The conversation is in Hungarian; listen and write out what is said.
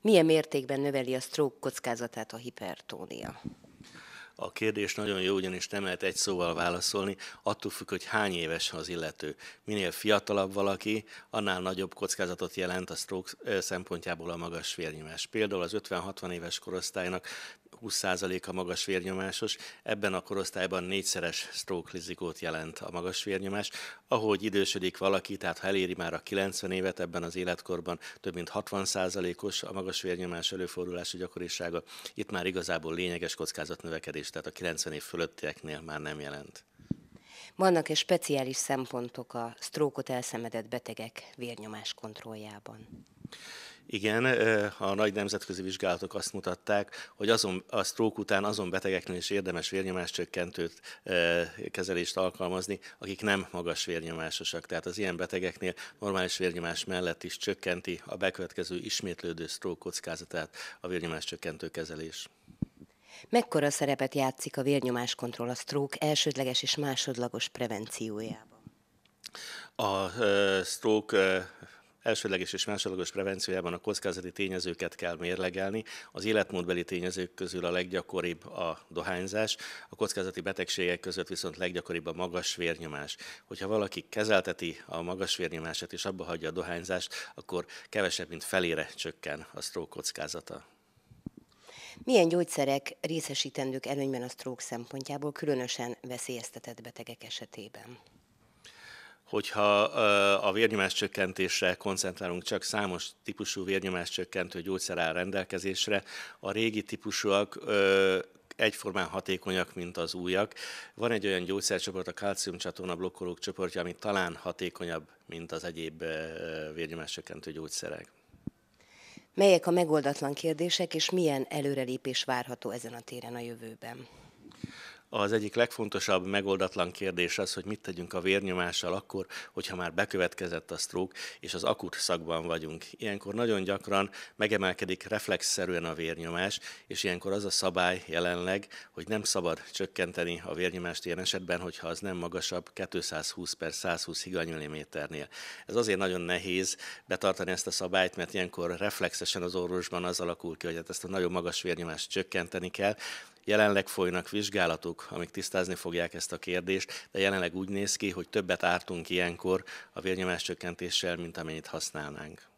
Milyen mértékben növeli a stroke kockázatát a hipertónia? A kérdés nagyon jó, ugyanis nem lehet egy szóval válaszolni, attól függ, hogy hány éves az illető. Minél fiatalabb valaki, annál nagyobb kockázatot jelent a stroke szempontjából a magas vérnyomás. Például az 50-60 éves korosztálynak 20%-a magas vérnyomásos, ebben a korosztályban négyszeres stroke rizikót jelent a magas vérnyomás. Ahogy idősödik valaki, tehát ha eléri már a 90 évet ebben az életkorban, több mint 60%-os a magas vérnyomás előfordulási gyakorisága, itt már igazából lényeges kockázat növekedés, tehát a 90 év fölöttieknél már nem jelent. Vannak-e speciális szempontok a sztrókot elszenvedett betegek vérnyomás kontrolljában? Igen, a nagy nemzetközi vizsgálatok azt mutatták, hogy azon, a sztrók után azon betegeknél is érdemes vérnyomás csökkentőt kezelést alkalmazni, akik nem magas vérnyomásosak. Tehát az ilyen betegeknél normális vérnyomás mellett is csökkenti a bekövetkező ismétlődő sztrók kockázatát a vérnyomás csökkentő kezelés. Mekkora szerepet játszik a vérnyomáskontroll a sztrók elsődleges és másodlagos prevenciójában? A uh, stroke uh, elsődleges és másodlagos prevenciójában a kockázati tényezőket kell mérlegelni. Az életmódbeli tényezők közül a leggyakoribb a dohányzás, a kockázati betegségek között viszont leggyakoribb a magas vérnyomás. Hogyha valaki kezelteti a magas vérnyomását és abba hagyja a dohányzást, akkor kevesebb, mint felére csökken a stroke kockázata. Milyen gyógyszerek részesítendők előnyben a stroke szempontjából, különösen veszélyeztetett betegek esetében? hogyha a vérnyomás csökkentésre koncentrálunk, csak számos típusú vérnyomás csökkentő gyógyszer áll rendelkezésre, a régi típusúak egyformán hatékonyak, mint az újak. Van egy olyan gyógyszercsoport, a kalciumcsatorna blokkolók csoportja, ami talán hatékonyabb, mint az egyéb vérnyomás csökkentő gyógyszerek. Melyek a megoldatlan kérdések, és milyen előrelépés várható ezen a téren a jövőben? Az egyik legfontosabb megoldatlan kérdés az, hogy mit tegyünk a vérnyomással akkor, hogyha már bekövetkezett a stroke, és az akut szakban vagyunk. Ilyenkor nagyon gyakran megemelkedik reflexszerűen a vérnyomás, és ilyenkor az a szabály jelenleg, hogy nem szabad csökkenteni a vérnyomást ilyen esetben, hogyha az nem magasabb 220 per 120 higanymilliméternél. Ez azért nagyon nehéz betartani ezt a szabályt, mert ilyenkor reflexesen az orvosban az alakul ki, hogy hát ezt a nagyon magas vérnyomást csökkenteni kell, Jelenleg folynak vizsgálatok, amik tisztázni fogják ezt a kérdést, de jelenleg úgy néz ki, hogy többet ártunk ilyenkor a vérnyomás csökkentéssel, mint amennyit használnánk.